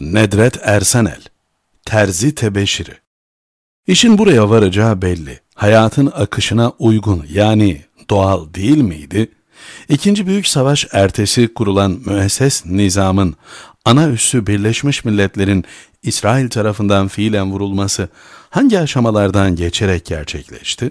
Nedret Ersenel, Terzi Tebeşiri. İşin buraya varacağı belli. Hayatın akışına uygun yani doğal değil miydi? İkinci Büyük Savaş ertesi kurulan müesses nizamın ana üssü Birleşmiş Milletler'in İsrail tarafından fiilen vurulması hangi aşamalardan geçerek gerçekleşti?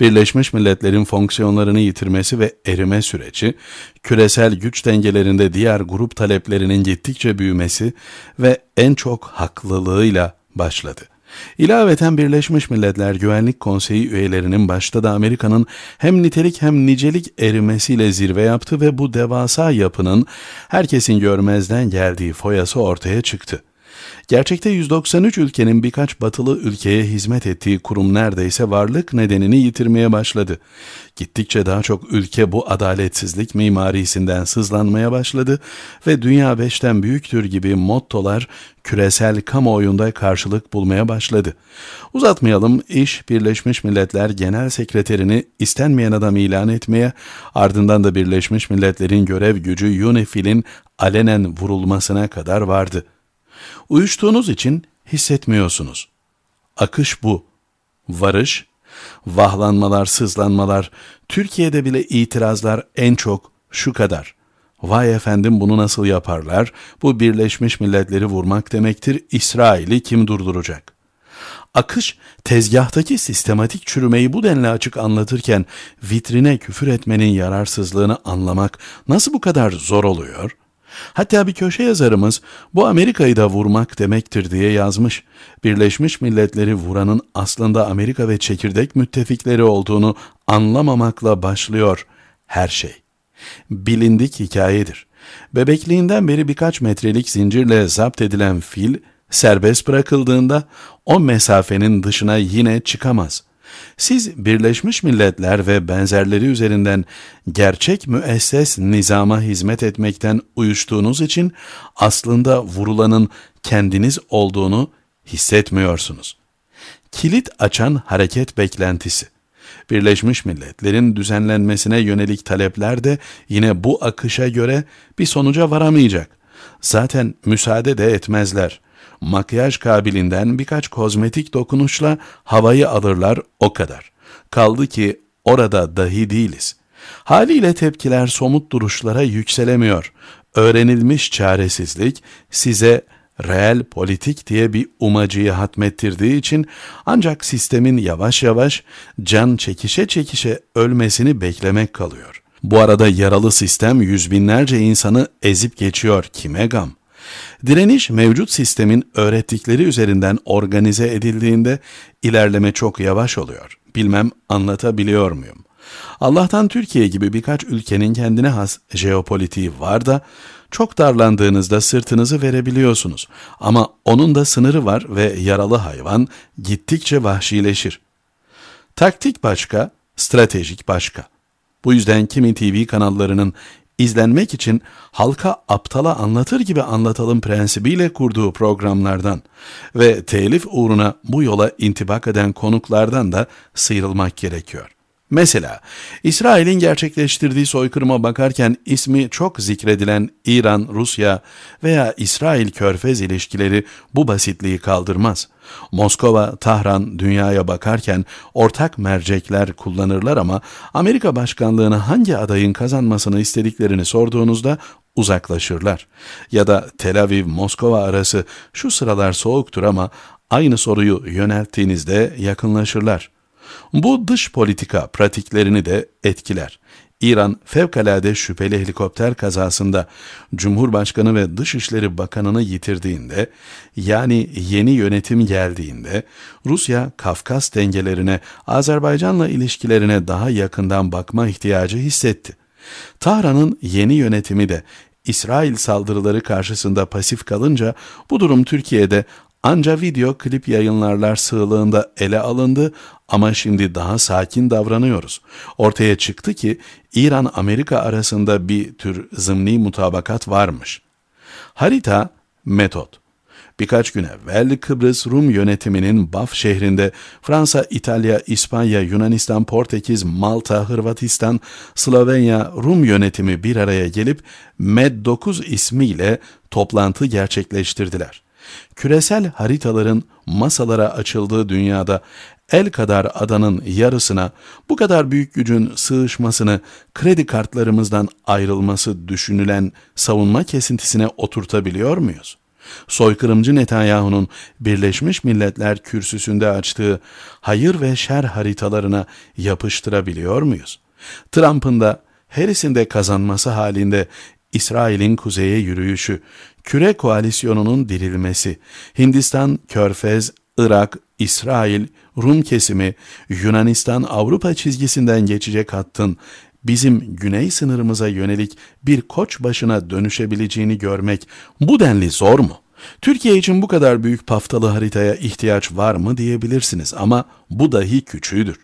Birleşmiş Milletler'in fonksiyonlarını yitirmesi ve erime süreci, küresel güç dengelerinde diğer grup taleplerinin gittikçe büyümesi ve en çok haklılığıyla başladı. İlaveten Birleşmiş Milletler Güvenlik Konseyi üyelerinin başta da Amerika'nın hem nitelik hem nicelik erimesiyle zirve yaptı ve bu devasa yapının herkesin görmezden geldiği foyası ortaya çıktı. Gerçekte 193 ülkenin birkaç batılı ülkeye hizmet ettiği kurum neredeyse varlık nedenini yitirmeye başladı. Gittikçe daha çok ülke bu adaletsizlik mimarisinden sızlanmaya başladı ve dünya beşten büyüktür gibi mottolar küresel kamuoyunda karşılık bulmaya başladı. Uzatmayalım, iş Birleşmiş Milletler Genel Sekreterini istenmeyen adam ilan etmeye, ardından da Birleşmiş Milletler'in görev gücü UNIFIL'in alenen vurulmasına kadar vardı. Uyuştuğunuz için hissetmiyorsunuz. Akış bu. Varış, vahlanmalar, sızlanmalar, Türkiye'de bile itirazlar en çok şu kadar. Vay efendim bunu nasıl yaparlar? Bu Birleşmiş Milletleri vurmak demektir. İsrail'i kim durduracak? Akış tezgahtaki sistematik çürümeyi bu denli açık anlatırken vitrine küfür etmenin yararsızlığını anlamak nasıl bu kadar zor oluyor? Hatta bir köşe yazarımız bu Amerika'yı da vurmak demektir diye yazmış. Birleşmiş Milletleri vuranın aslında Amerika ve çekirdek müttefikleri olduğunu anlamamakla başlıyor her şey. Bilindik hikayedir. Bebekliğinden beri birkaç metrelik zincirle zapt edilen fil serbest bırakıldığında o mesafenin dışına yine çıkamaz.'' Siz Birleşmiş Milletler ve benzerleri üzerinden gerçek müesses nizama hizmet etmekten uyuştuğunuz için aslında vurulanın kendiniz olduğunu hissetmiyorsunuz. Kilit açan hareket beklentisi. Birleşmiş Milletler'in düzenlenmesine yönelik talepler de yine bu akışa göre bir sonuca varamayacak. Zaten müsaade de etmezler.'' makyaj kabilinden birkaç kozmetik dokunuşla havayı alırlar o kadar. Kaldı ki orada dahi değiliz. Haliyle tepkiler somut duruşlara yükselemiyor. Öğrenilmiş çaresizlik size reel politik diye bir umacıyı hatmettirdiği için ancak sistemin yavaş yavaş can çekişe çekişe ölmesini beklemek kalıyor. Bu arada yaralı sistem yüz binlerce insanı ezip geçiyor kime gam? Direniş mevcut sistemin öğrettikleri üzerinden organize edildiğinde ilerleme çok yavaş oluyor. Bilmem anlatabiliyor muyum? Allah'tan Türkiye gibi birkaç ülkenin kendine has jeopolitiği var da çok darlandığınızda sırtınızı verebiliyorsunuz. Ama onun da sınırı var ve yaralı hayvan gittikçe vahşileşir. Taktik başka, stratejik başka. Bu yüzden kimi TV kanallarının izlenmek için halka aptala anlatır gibi anlatalım prensibiyle kurduğu programlardan ve telif uğruna bu yola intibak eden konuklardan da sıyrılmak gerekiyor. Mesela İsrail'in gerçekleştirdiği soykırıma bakarken ismi çok zikredilen İran, Rusya veya İsrail-Körfez ilişkileri bu basitliği kaldırmaz. Moskova, Tahran dünyaya bakarken ortak mercekler kullanırlar ama Amerika başkanlığını hangi adayın kazanmasını istediklerini sorduğunuzda uzaklaşırlar. Ya da Tel Aviv-Moskova arası şu sıralar soğuktur ama aynı soruyu yönelttiğinizde yakınlaşırlar. Bu dış politika pratiklerini de etkiler. İran fevkalade şüpheli helikopter kazasında Cumhurbaşkanı ve Dışişleri Bakanını yitirdiğinde, yani yeni yönetim geldiğinde, Rusya Kafkas dengelerine, Azerbaycan'la ilişkilerine daha yakından bakma ihtiyacı hissetti. Tahran'ın yeni yönetimi de İsrail saldırıları karşısında pasif kalınca bu durum Türkiye'de Anca video klip yayınlarlar sığlığında ele alındı ama şimdi daha sakin davranıyoruz. Ortaya çıktı ki İran-Amerika arasında bir tür zımni mutabakat varmış. Harita, metot. Birkaç gün evvel Kıbrıs Rum yönetiminin Baf şehrinde Fransa, İtalya, İspanya, Yunanistan, Portekiz, Malta, Hırvatistan, Slovenya, Rum yönetimi bir araya gelip MED-9 ismiyle toplantı gerçekleştirdiler. Küresel haritaların masalara açıldığı dünyada el kadar adanın yarısına bu kadar büyük gücün sığışmasını kredi kartlarımızdan ayrılması düşünülen savunma kesintisine oturtabiliyor muyuz? Soykırımcı Netanyahu'nun Birleşmiş Milletler kürsüsünde açtığı hayır ve şer haritalarına yapıştırabiliyor muyuz? Trump'ın da Harris'in de kazanması halinde İsrail'in kuzeye yürüyüşü, küre koalisyonunun dirilmesi, Hindistan, Körfez, Irak, İsrail, Rum kesimi, Yunanistan Avrupa çizgisinden geçecek hattın bizim güney sınırımıza yönelik bir koç başına dönüşebileceğini görmek bu denli zor mu? Türkiye için bu kadar büyük paftalı haritaya ihtiyaç var mı diyebilirsiniz ama bu dahi küçüğüdür.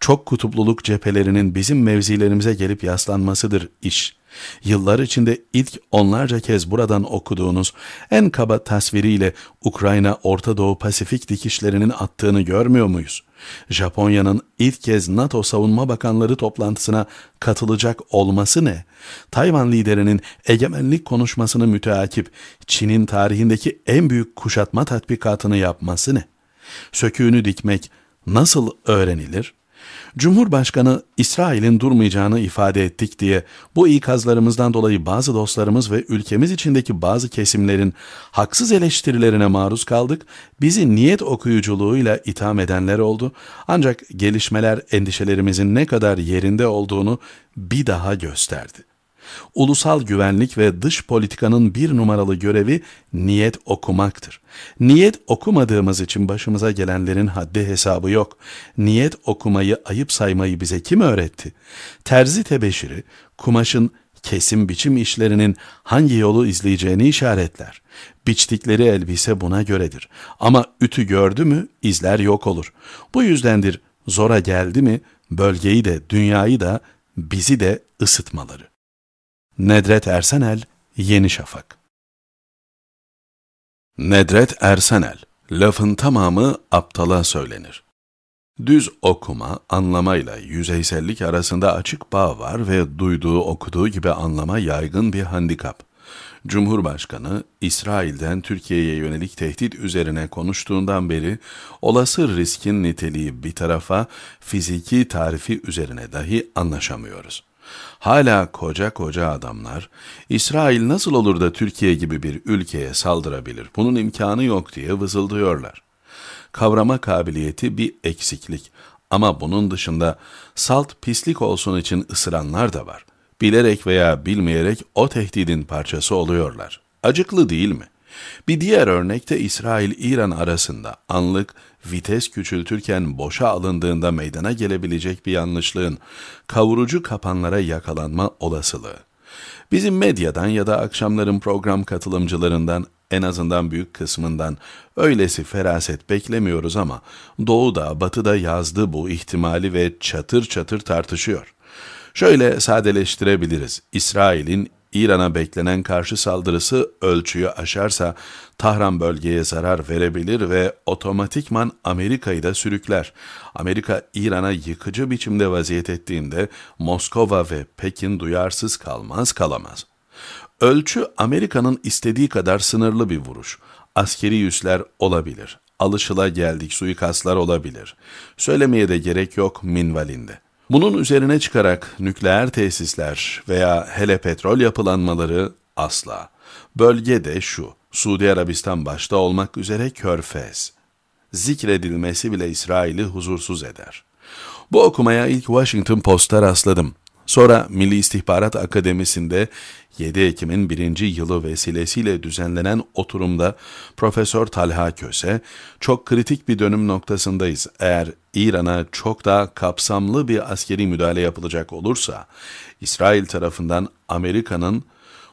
Çok kutupluluk cephelerinin bizim mevzilerimize gelip yaslanmasıdır iş. Yıllar içinde ilk onlarca kez buradan okuduğunuz en kaba tasviriyle Ukrayna Orta Doğu Pasifik dikişlerinin attığını görmüyor muyuz? Japonya'nın ilk kez NATO Savunma Bakanları toplantısına katılacak olması ne? Tayvan liderinin egemenlik konuşmasını müteakip Çin'in tarihindeki en büyük kuşatma tatbikatını yapması ne? Söküğünü dikmek nasıl öğrenilir? Cumhurbaşkanı İsrail'in durmayacağını ifade ettik diye bu ikazlarımızdan dolayı bazı dostlarımız ve ülkemiz içindeki bazı kesimlerin haksız eleştirilerine maruz kaldık. Bizi niyet okuyuculuğuyla itham edenler oldu. Ancak gelişmeler endişelerimizin ne kadar yerinde olduğunu bir daha gösterdi. Ulusal güvenlik ve dış politikanın bir numaralı görevi niyet okumaktır. Niyet okumadığımız için başımıza gelenlerin haddi hesabı yok. Niyet okumayı ayıp saymayı bize kim öğretti? Terzi tebeşiri, kumaşın kesim biçim işlerinin hangi yolu izleyeceğini işaretler. Biçtikleri elbise buna göredir. Ama ütü gördü mü izler yok olur. Bu yüzdendir zora geldi mi bölgeyi de dünyayı da bizi de ısıtmaları. Nedret Ersenel, Yeni Şafak Nedret Ersenel, lafın tamamı aptala söylenir. Düz okuma, anlamayla yüzeysellik arasında açık bağ var ve duyduğu okuduğu gibi anlama yaygın bir handikap. Cumhurbaşkanı, İsrail'den Türkiye'ye yönelik tehdit üzerine konuştuğundan beri, olası riskin niteliği bir tarafa, fiziki tarifi üzerine dahi anlaşamıyoruz. Hala koca koca adamlar, İsrail nasıl olur da Türkiye gibi bir ülkeye saldırabilir, bunun imkanı yok diye vızıldıyorlar. Kavrama kabiliyeti bir eksiklik ama bunun dışında salt pislik olsun için ısıranlar da var. Bilerek veya bilmeyerek o tehdidin parçası oluyorlar. Acıklı değil mi? Bir diğer örnekte İsrail-İran arasında anlık vites küçültürken boşa alındığında meydana gelebilecek bir yanlışlığın kavurucu kapanlara yakalanma olasılığı. Bizim medyadan ya da akşamların program katılımcılarından en azından büyük kısmından öylesi feraset beklemiyoruz ama doğuda batıda yazdı bu ihtimali ve çatır çatır tartışıyor. Şöyle sadeleştirebiliriz. İsrail'in İran'a beklenen karşı saldırısı ölçüyü aşarsa Tahran bölgeye zarar verebilir ve otomatikman Amerika'yı da sürükler. Amerika İran'a yıkıcı biçimde vaziyet ettiğinde Moskova ve Pekin duyarsız kalmaz kalamaz. Ölçü Amerika'nın istediği kadar sınırlı bir vuruş. Askeri yüzler olabilir. Alışıla geldik suikastlar olabilir. Söylemeye de gerek yok minvalinde. Bunun üzerine çıkarak nükleer tesisler veya hele petrol yapılanmaları asla. Bölge de şu, Suudi Arabistan başta olmak üzere körfez. Zikredilmesi bile İsrail'i huzursuz eder. Bu okumaya ilk Washington Post'ta rastladım. Sonra Milli İstihbarat Akademisi'nde 7 Ekim'in birinci yılı vesilesiyle düzenlenen oturumda Profesör Talha Köse, çok kritik bir dönüm noktasındayız. Eğer İran'a çok daha kapsamlı bir askeri müdahale yapılacak olursa, İsrail tarafından Amerika'nın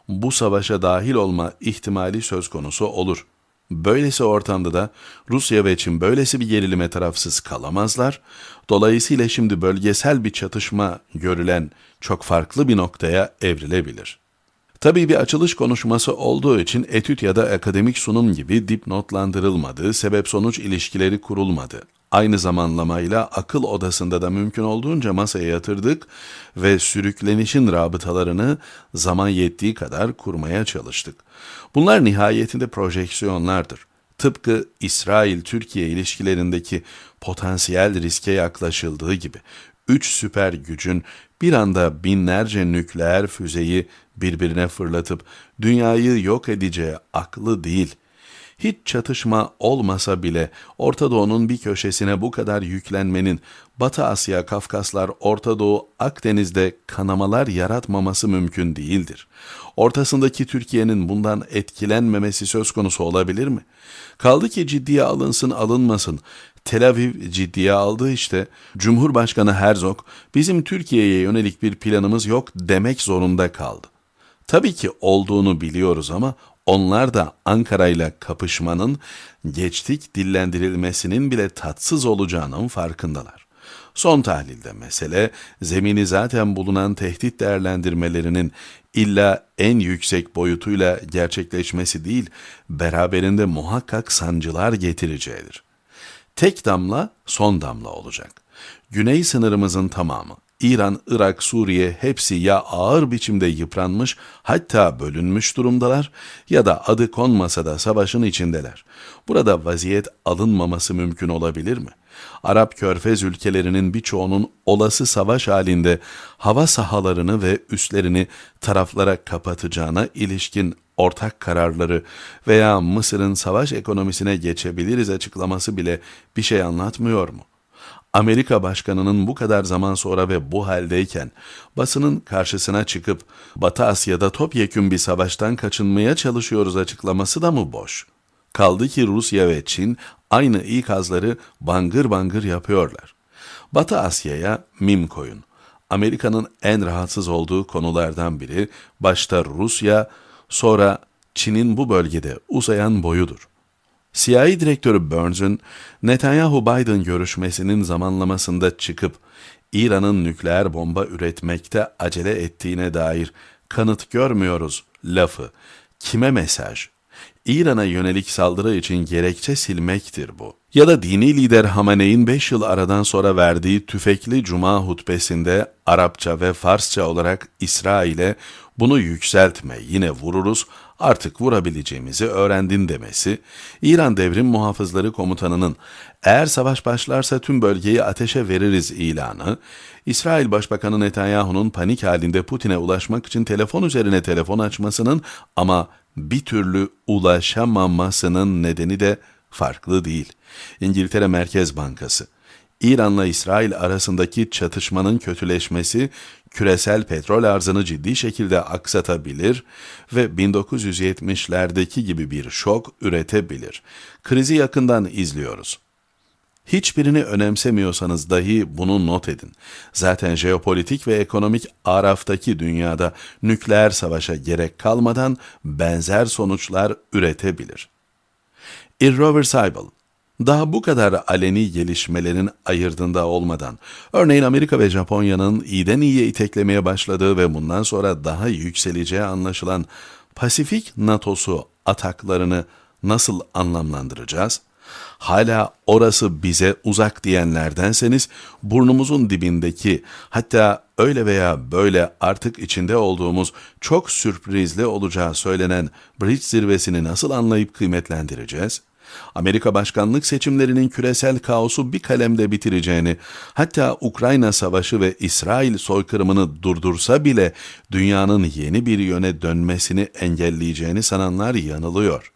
bu savaşa dahil olma ihtimali söz konusu olur. Böylesi ortamda da Rusya ve Çin böylesi bir gerilime tarafsız kalamazlar. Dolayısıyla şimdi bölgesel bir çatışma görülen çok farklı bir noktaya evrilebilir. Tabii bir açılış konuşması olduğu için etüt ya da akademik sunum gibi dipnotlandırılmadı, sebep-sonuç ilişkileri kurulmadı. Aynı zamanlamayla akıl odasında da mümkün olduğunca masaya yatırdık ve sürüklenişin rabıtalarını zaman yettiği kadar kurmaya çalıştık. Bunlar nihayetinde projeksiyonlardır. Tıpkı İsrail-Türkiye ilişkilerindeki potansiyel riske yaklaşıldığı gibi üç süper gücün bir anda binlerce nükleer füzeyi birbirine fırlatıp dünyayı yok edeceği aklı değil, hiç çatışma olmasa bile Orta Doğu'nun bir köşesine bu kadar yüklenmenin Batı Asya, Kafkaslar, Orta Doğu, Akdeniz'de kanamalar yaratmaması mümkün değildir. Ortasındaki Türkiye'nin bundan etkilenmemesi söz konusu olabilir mi? Kaldı ki ciddiye alınsın alınmasın. Tel Aviv ciddiye aldı işte. Cumhurbaşkanı Herzog bizim Türkiye'ye yönelik bir planımız yok demek zorunda kaldı. Tabii ki olduğunu biliyoruz ama onlar da Ankara ile kapışmanın geçtik dillendirilmesinin bile tatsız olacağının farkındalar. Son tahlilde mesele zemini zaten bulunan tehdit değerlendirmelerinin illa en yüksek boyutuyla gerçekleşmesi değil, beraberinde muhakkak sancılar getireceğidir. Tek damla son damla olacak. Güney sınırımızın tamamı İran, Irak, Suriye hepsi ya ağır biçimde yıpranmış hatta bölünmüş durumdalar ya da adı konmasa da savaşın içindeler. Burada vaziyet alınmaması mümkün olabilir mi? Arap körfez ülkelerinin birçoğunun olası savaş halinde hava sahalarını ve üslerini taraflara kapatacağına ilişkin ortak kararları veya Mısır'ın savaş ekonomisine geçebiliriz açıklaması bile bir şey anlatmıyor mu? Amerika başkanının bu kadar zaman sonra ve bu haldeyken basının karşısına çıkıp Batı Asya'da topyekün bir savaştan kaçınmaya çalışıyoruz açıklaması da mı boş? Kaldı ki Rusya ve Çin aynı ikazları bangır bangır yapıyorlar. Batı Asya'ya mim koyun. Amerika'nın en rahatsız olduğu konulardan biri başta Rusya, sonra Çin'in bu bölgede uzayan boyudur. CIA direktörü Burns'ün Netanyahu-Biden görüşmesinin zamanlamasında çıkıp İran'ın nükleer bomba üretmekte acele ettiğine dair kanıt görmüyoruz lafı kime mesaj? İran'a yönelik saldırı için gerekçe silmektir bu. Ya da dini lider Hamaney'in 5 yıl aradan sonra verdiği tüfekli cuma hutbesinde Arapça ve Farsça olarak İsrail'e bunu yükseltme yine vururuz artık vurabileceğimizi öğrendin demesi, İran Devrim Muhafızları Komutanı'nın eğer savaş başlarsa tüm bölgeyi ateşe veririz ilanı, İsrail Başbakanı Netanyahu'nun panik halinde Putin'e ulaşmak için telefon üzerine telefon açmasının ama bir türlü ulaşamamasının nedeni de farklı değil. İngiltere Merkez Bankası İran'la İsrail arasındaki çatışmanın kötüleşmesi küresel petrol arzını ciddi şekilde aksatabilir ve 1970'lerdeki gibi bir şok üretebilir. Krizi yakından izliyoruz. Hiçbirini önemsemiyorsanız dahi bunu not edin. Zaten jeopolitik ve ekonomik araftaki dünyada nükleer savaşa gerek kalmadan benzer sonuçlar üretebilir. Irreversible daha bu kadar aleni gelişmelerin ayırdında olmadan, örneğin Amerika ve Japonya'nın iyiden iyiye iteklemeye başladığı ve bundan sonra daha yükseleceği anlaşılan Pasifik NATO'su ataklarını nasıl anlamlandıracağız? Hala orası bize uzak diyenlerdenseniz burnumuzun dibindeki hatta öyle veya böyle artık içinde olduğumuz çok sürprizli olacağı söylenen Bridge zirvesini nasıl anlayıp kıymetlendireceğiz?'' Amerika başkanlık seçimlerinin küresel kaosu bir kalemde bitireceğini, hatta Ukrayna savaşı ve İsrail soykırımını durdursa bile dünyanın yeni bir yöne dönmesini engelleyeceğini sananlar yanılıyor.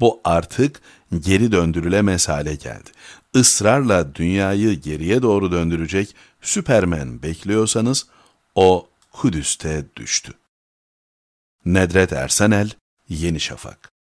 Bu artık geri döndürülemez hale geldi. Israrla dünyayı geriye doğru döndürecek Süpermen bekliyorsanız o Kudüs'te düştü. Nedret Ersenel, Yeni Şafak